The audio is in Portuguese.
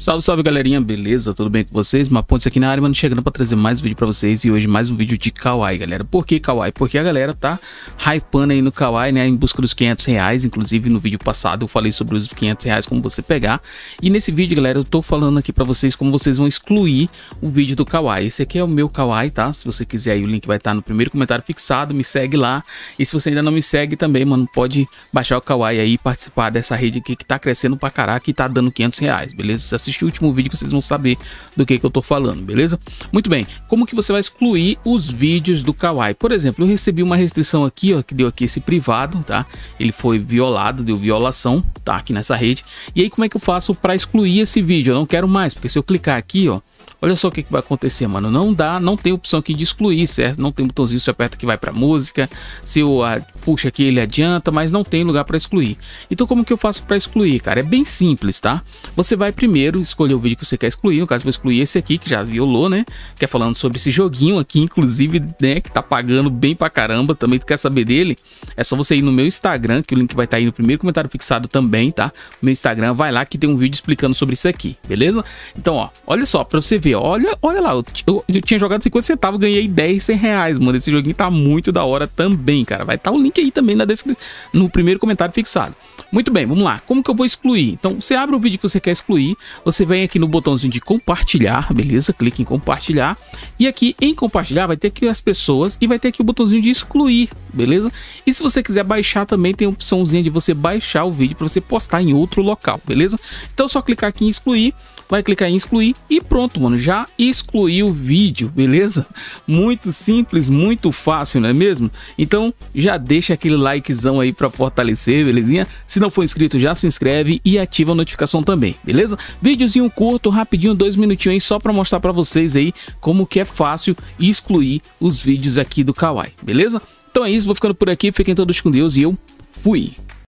Salve, salve galerinha, beleza? Tudo bem com vocês? Mapontes aqui na área, mano, chegando pra trazer mais vídeo pra vocês e hoje mais um vídeo de Kawaii, galera. Por que Kawaii? Porque a galera tá hypando aí no Kawaii, né, em busca dos 500 reais, inclusive no vídeo passado eu falei sobre os 500 reais, como você pegar. E nesse vídeo, galera, eu tô falando aqui pra vocês como vocês vão excluir o vídeo do Kawaii. Esse aqui é o meu Kawaii, tá? Se você quiser aí, o link vai estar tá no primeiro comentário fixado, me segue lá. E se você ainda não me segue também, mano, pode baixar o Kawaii aí e participar dessa rede aqui que tá crescendo pra caraca e tá dando 500 reais, beleza? Assiste assistir o último vídeo que vocês vão saber do que, que eu tô falando, beleza? Muito bem, como que você vai excluir os vídeos do Kawaii? Por exemplo, eu recebi uma restrição aqui, ó, que deu aqui esse privado, tá? Ele foi violado, deu violação, tá? Aqui nessa rede. E aí como é que eu faço para excluir esse vídeo? Eu não quero mais, porque se eu clicar aqui, ó, Olha só o que, que, vai acontecer, mano. Não dá, não tem opção aqui de excluir, certo? Não tem botãozinho, se aperta que vai para música, se eu a, puxa aqui ele adianta, mas não tem lugar para excluir. Então como que eu faço para excluir, cara? É bem simples, tá? Você vai primeiro escolher o vídeo que você quer excluir, no caso vou excluir esse aqui que já violou, né? Que é falando sobre esse joguinho aqui, inclusive, né, que tá pagando bem pra caramba, também tu quer saber dele? É só você ir no meu Instagram, que o link vai estar tá aí no primeiro comentário fixado também, tá? No meu Instagram, vai lá que tem um vídeo explicando sobre isso aqui, beleza? Então, ó, olha só, para você ver Olha, olha lá, eu, eu, eu tinha jogado 50 centavos, ganhei 10, 100 reais, mano. Esse joguinho tá muito da hora também, cara. Vai estar tá o link aí também na descrição, no primeiro comentário fixado. Muito bem, vamos lá. Como que eu vou excluir? Então, você abre o vídeo que você quer excluir, você vem aqui no botãozinho de compartilhar, beleza? Clique em compartilhar. E aqui em compartilhar vai ter aqui as pessoas e vai ter aqui o botãozinho de excluir, beleza? E se você quiser baixar também, tem a opçãozinha de você baixar o vídeo para você postar em outro local, beleza? Então, é só clicar aqui em excluir, vai clicar em excluir e pronto, mano já excluir o vídeo, beleza? Muito simples, muito fácil, não é mesmo? Então já deixa aquele likezão aí para fortalecer, belezinha? Se não for inscrito, já se inscreve e ativa a notificação também, beleza? Vídeozinho curto, rapidinho, dois minutinhos aí, só para mostrar para vocês aí como que é fácil excluir os vídeos aqui do Kawaii, beleza? Então é isso, vou ficando por aqui, fiquem todos com Deus e eu fui!